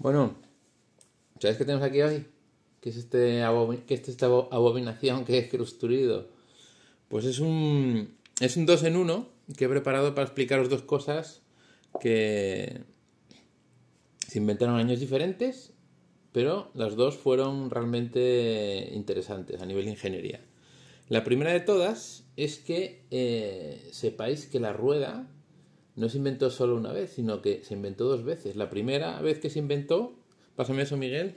Bueno, ¿sabéis qué tenemos aquí hoy? ¿Qué es, este esta abominación que he Crusturido? Pues es un, es un dos en uno que he preparado para explicaros dos cosas que se inventaron años diferentes, pero las dos fueron realmente interesantes a nivel de ingeniería. La primera de todas es que eh, sepáis que la rueda no se inventó solo una vez, sino que se inventó dos veces. La primera vez que se inventó, pásame eso Miguel,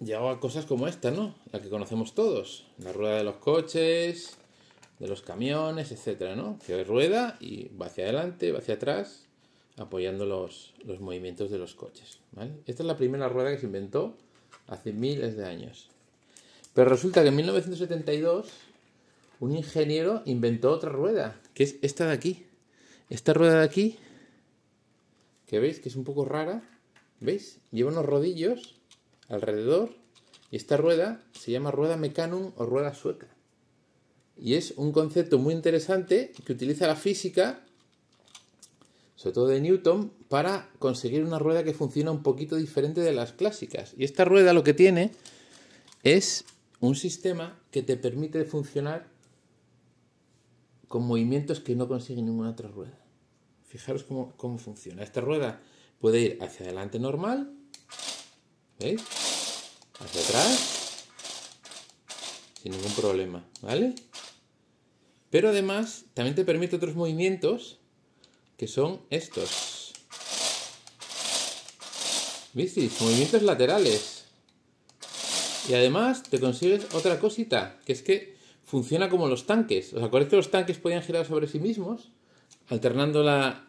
llegó a cosas como esta, ¿no? La que conocemos todos, la rueda de los coches, de los camiones, etcétera, ¿no? Que rueda y va hacia adelante, va hacia atrás, apoyando los, los movimientos de los coches, Esta es la primera rueda que se inventó hace miles de años. Pero resulta que en 1972 un ingeniero inventó otra rueda, que es esta de aquí. Esta rueda de aquí, que veis que es un poco rara, ¿veis? Lleva unos rodillos alrededor y esta rueda se llama rueda mecanum o rueda sueca. Y es un concepto muy interesante que utiliza la física, sobre todo de Newton, para conseguir una rueda que funciona un poquito diferente de las clásicas. Y esta rueda lo que tiene es un sistema que te permite funcionar con movimientos que no consigue ninguna otra rueda. Fijaros cómo, funciona. Esta rueda puede ir hacia adelante normal, ¿veis? Hacia atrás, sin ningún problema, ¿vale? Pero además también te permite otros movimientos que son estos. ¿Visteis? Movimientos laterales. Y además te consigues otra cosita, que es que funciona como los tanques. ¿Os acordáis que los tanques podían girar sobre sí mismos? alternando la,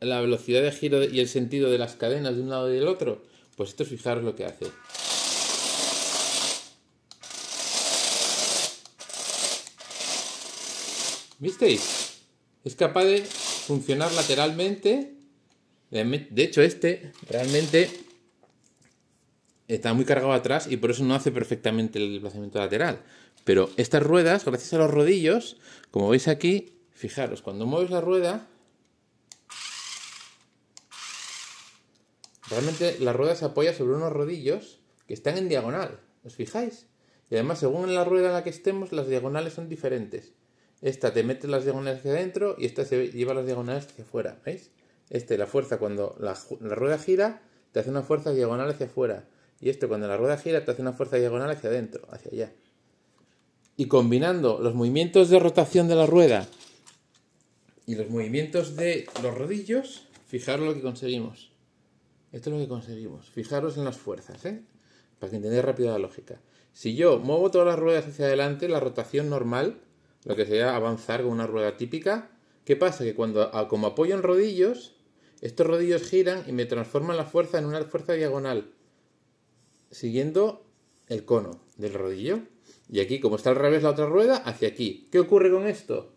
velocidad de giro y el sentido de las cadenas de un lado y del otro, pues esto fijaros lo que hace. ¿Visteis? Es capaz de funcionar lateralmente. De hecho, este realmente está muy cargado atrás y por eso no hace perfectamente el desplazamiento lateral. Pero estas ruedas, gracias a los rodillos, como veis aquí, Fijaros, cuando mueves la rueda, realmente la rueda se apoya sobre unos rodillos que están en diagonal. ¿Os fijáis? Y además, según la rueda en la que estemos, las diagonales son diferentes. Esta te mete las diagonales hacia adentro y esta se lleva las diagonales hacia afuera. ¿Veis? Este, la fuerza cuando la, rueda gira, te hace una fuerza diagonal hacia afuera. Y este, cuando la rueda gira, te hace una fuerza diagonal hacia adentro, hacia allá. Y combinando los movimientos de rotación de la rueda y los movimientos de los rodillos, fijaros lo que conseguimos. Esto es lo que conseguimos. Fijaros en las fuerzas, ¿eh? Para que entendáis rápido la lógica. Si yo muevo todas las ruedas hacia adelante, la rotación normal, lo que sería avanzar con una rueda típica, ¿qué pasa? Que cuando, como apoyo en rodillos, estos rodillos giran y me transforman la fuerza en una fuerza diagonal, siguiendo el cono del rodillo. Y aquí, como está al revés la otra rueda, hacia aquí. ¿Qué ocurre con esto?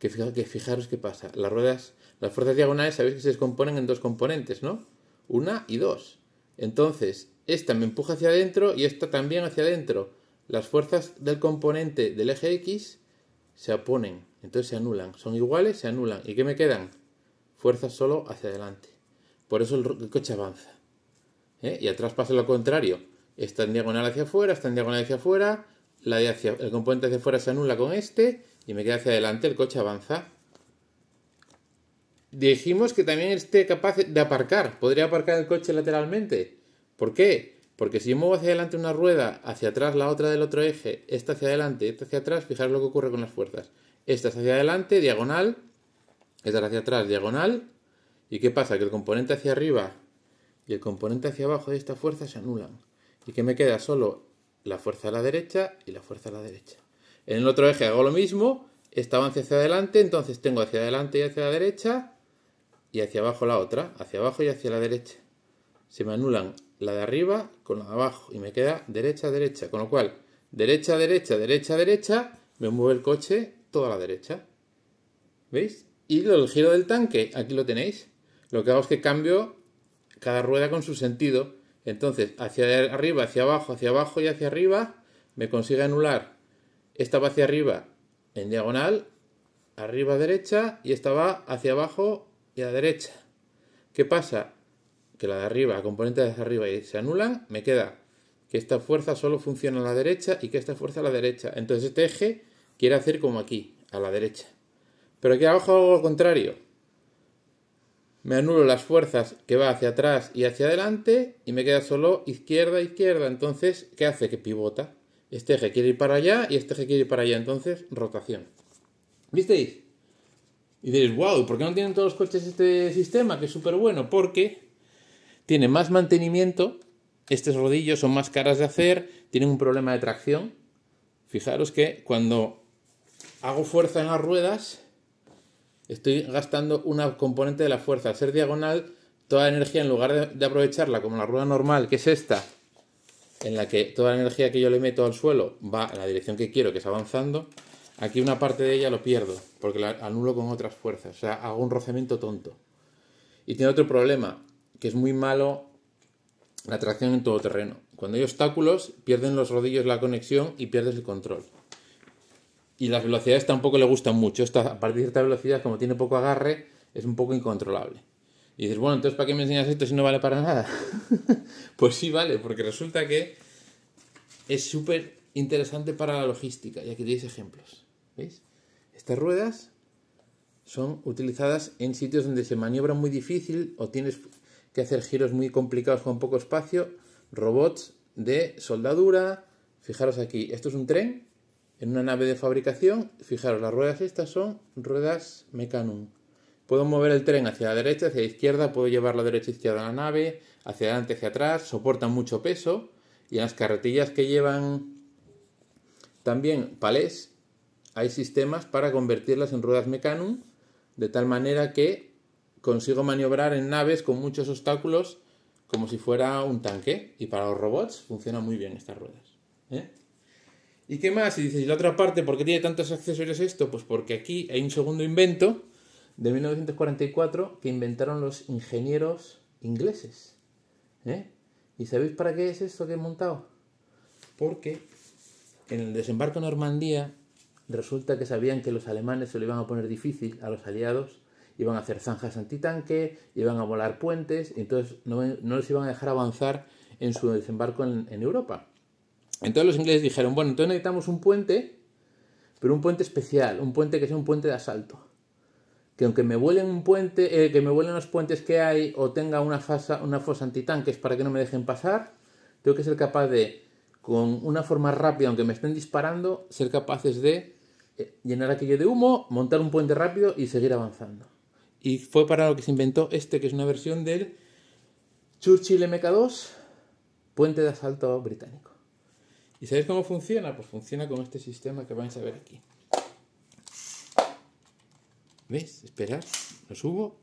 que, que fijaros qué pasa. Las ruedas, las fuerzas diagonales sabéis que se descomponen en dos componentes, ¿no? Una y dos. Entonces, esta me empuja hacia adentro y esta también hacia adentro. Las fuerzas del componente del eje X se oponen, entonces se anulan. Son iguales, se anulan. ¿Y qué me quedan? Fuerzas solo hacia adelante. Por eso el, coche avanza. ¿eh? Y atrás pasa lo contrario. Está en diagonal hacia afuera, está en diagonal hacia afuera. La el componente hacia afuera se anula con este y me queda hacia adelante, el coche avanza. Dijimos que también esté capaz de aparcar, podría aparcar el coche lateralmente. ¿Por qué? Porque si muevo hacia adelante una rueda, hacia atrás la otra del otro eje, esta hacia adelante esta hacia atrás, fijaros lo que ocurre con las fuerzas. Esta hacia adelante, diagonal, esta hacia atrás, diagonal. ¿Y qué pasa? Que el componente hacia arriba y el componente hacia abajo de esta fuerza se anulan. Y que me queda solo la fuerza a la derecha y la fuerza a la derecha. En el otro eje hago lo mismo, esta avance hacia adelante, entonces tengo hacia adelante y hacia la derecha, y hacia abajo la otra, hacia abajo y hacia la derecha. Se me anulan la de arriba con la de abajo, y me queda derecha, derecha, con lo cual, derecha, derecha, derecha, derecha, me mueve el coche toda la derecha. ¿Veis? Y el giro del tanque, aquí lo tenéis. Lo que hago es que cambio cada rueda con su sentido. Entonces, hacia arriba, hacia abajo, hacia abajo y hacia arriba, me consigue anular esta va hacia arriba en diagonal, arriba derecha, y esta va hacia abajo y a derecha. ¿Qué pasa? Que la de arriba, la componente de arriba y se anulan, me queda que esta fuerza solo funciona a la derecha y que esta fuerza a la derecha. Entonces este eje quiere hacer como aquí, a la derecha. Pero aquí abajo hago lo contrario. Me anulo las fuerzas que va hacia atrás y hacia adelante y me queda solo izquierda, izquierda. Entonces, ¿qué hace? Que pivota. Este eje quiere ir para allá y este eje quiere ir para allá. Entonces, rotación. ¿Visteis? Y diréis, wow, ¿por qué no tienen todos los coches este sistema? Que es súper bueno. Porque tiene más mantenimiento, estos rodillos son más caras de hacer, tienen un problema de tracción. Fijaros que cuando hago fuerza en las ruedas, estoy gastando una componente de la fuerza. Al ser diagonal, toda la energía, en lugar de aprovecharla como la rueda normal, que es esta, en la que toda la energía que yo le meto al suelo va en la dirección que quiero, que es avanzando, aquí una parte de ella lo pierdo, porque la anulo con otras fuerzas, o sea, hago un rozamiento tonto. Y tiene otro problema, que es muy malo la tracción en todo terreno. Cuando hay obstáculos, pierden los rodillos la conexión y pierdes el control. Y las velocidades tampoco le gustan mucho. Esta, a partir de cierta velocidad, como tiene poco agarre, es un poco incontrolable. Y dices, bueno, entonces ¿para qué me enseñas esto si no vale para nada? pues sí vale, porque resulta que es súper interesante para la logística. Y aquí tenéis ejemplos. ¿Veis? Estas ruedas son utilizadas en sitios donde se maniobra muy difícil o tienes que hacer giros muy complicados con poco espacio. Robots de soldadura. Fijaros aquí, esto es un tren en una nave de fabricación. Fijaros, las ruedas estas son ruedas Mecanum. Puedo mover el tren hacia la derecha, hacia la izquierda, puedo llevar la derecha izquierda a la nave, hacia adelante, hacia atrás, soportan mucho peso y en las carretillas que llevan también palés hay sistemas para convertirlas en ruedas mecanum de tal manera que consigo maniobrar en naves con muchos obstáculos como si fuera un tanque y para los robots funcionan muy bien estas ruedas. ¿eh? ¿Y qué más? Y dices, ¿y la otra parte por qué tiene tantos accesorios esto? Pues porque aquí hay un segundo invento de 1944 que inventaron los ingenieros ingleses. ¿eh? ¿Y sabéis para qué es esto que he montado? Porque en el desembarco en Normandía resulta que sabían que los alemanes se lo iban a poner difícil a los aliados, iban a hacer zanjas antitanque, iban a volar puentes, entonces no, no les iban a dejar avanzar en su desembarco en Europa. Entonces los ingleses dijeron, bueno, entonces necesitamos un puente, pero un puente especial, un puente que sea un puente de asalto que aunque me vuelen un puente, eh, que me vuelen los puentes que hay o tenga una, una fosa antitanques para que no me dejen pasar, tengo que ser capaz de, con una forma rápida, aunque me estén disparando, ser capaces de eh, llenar aquello de humo, montar un puente rápido y seguir avanzando. Y fue para lo que se inventó este, que es una versión del Churchill MK2, puente de asalto británico. ¿Y sabéis cómo funciona? Pues funciona con este sistema que vais a ver aquí. ¿Ves? Esperar, lo subo.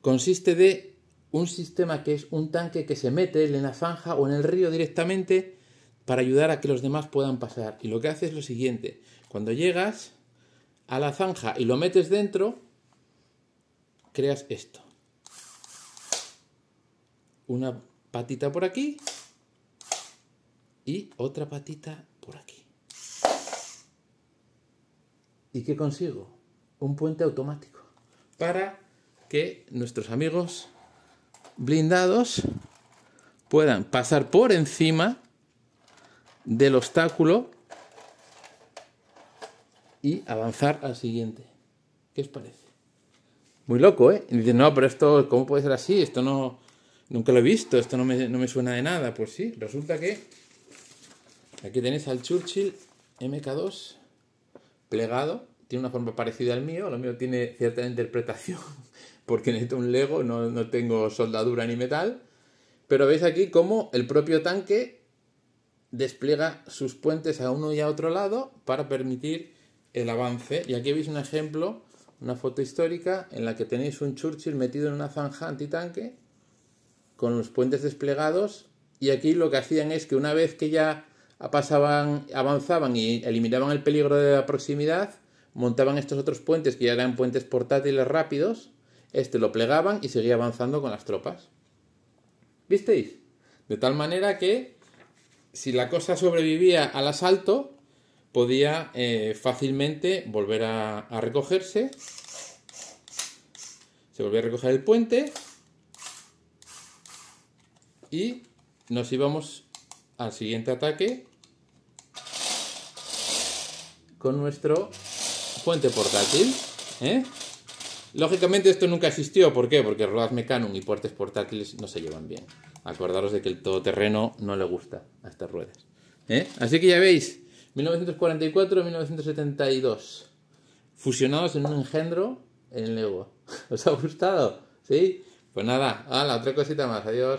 Consiste de un sistema que es un tanque que se mete en la zanja o en el río directamente para ayudar a que los demás puedan pasar. Y lo que hace es lo siguiente, cuando llegas a la zanja y lo metes dentro, creas esto. Una patita por aquí y otra patita por aquí. ¿Y qué consigo? un puente automático para que nuestros amigos blindados puedan pasar por encima del obstáculo y avanzar al siguiente. ¿Qué os parece? Muy loco, ¿eh? Dicen no, pero esto, ¿cómo puede ser así? Esto no, nunca lo he visto, esto no me, no me suena de nada. Pues sí, resulta que aquí tenéis al Churchill MK2 plegado tiene una forma parecida al mío, lo mío tiene cierta interpretación, porque necesito un Lego, no, no tengo soldadura ni metal, pero veis aquí cómo el propio tanque despliega sus puentes a uno y a otro lado para permitir el avance. Y aquí veis un ejemplo, una foto histórica, en la que tenéis un Churchill metido en una zanja antitanque con los puentes desplegados. Y aquí lo que hacían es que una vez que ya pasaban, avanzaban y eliminaban el peligro de la proximidad, montaban estos otros puentes que ya eran puentes portátiles rápidos, este lo plegaban y seguía avanzando con las tropas. ¿Visteis? De tal manera que si la cosa sobrevivía al asalto, podía eh, fácilmente volver a, a recogerse. Se volvía a recoger el puente y nos íbamos al siguiente ataque con nuestro puente portátil. ¿eh? Lógicamente esto nunca existió, ¿por qué? Porque ruedas Mecanum y puertes portátiles no se llevan bien. Acordaros de que el todoterreno no le gusta a estas ruedas. ¿eh? Así que ya veis, 1944-1972, fusionados en un engendro en Lego. ¿Os ha gustado? ¿Sí? Pues nada, la otra cosita más, adiós.